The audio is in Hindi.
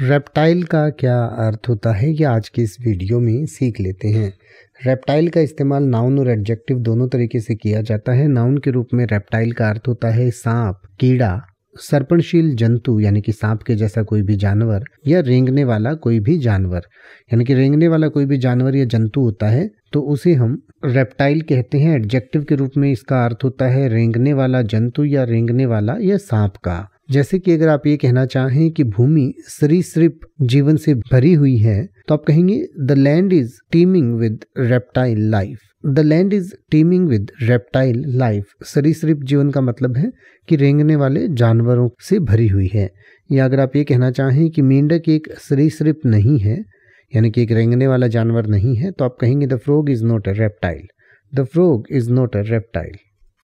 रेप्टाइल का क्या अर्थ होता है ये आज की इस वीडियो में सीख लेते हैं रेप्टाइल का इस्तेमाल नाउन और एडजेक्टिव दोनों तरीके से किया जाता है नाउन के रूप में रेप्टाइल का अर्थ होता है सांप कीड़ा सर्पणशील जंतु यानी कि सांप के जैसा कोई भी जानवर या रेंगने वाला कोई भी जानवर यानी कि रेंगने वाला कोई भी जानवर या जंतु होता है तो उसे हम रेप्टाइल कहते हैं एडजेक्टिव के रूप में इसका अर्थ होता है रेंगने वाला जंतु या रेंगने वाला या सांप का जैसे कि अगर आप ये कहना चाहें कि भूमि सिर्फ जीवन से भरी हुई है तो आप कहेंगे the land is teeming with reptile life the land is teeming with reptile life सरीसृप जीवन का मतलब है कि रेंगने वाले जानवरों से भरी हुई है या अगर आप ये कहना चाहें कि मेंढक एक सरीसृप नहीं है यानी कि एक रेंगने वाला जानवर नहीं है तो आप कहेंगे the frog is not a reptile the frog is not a reptile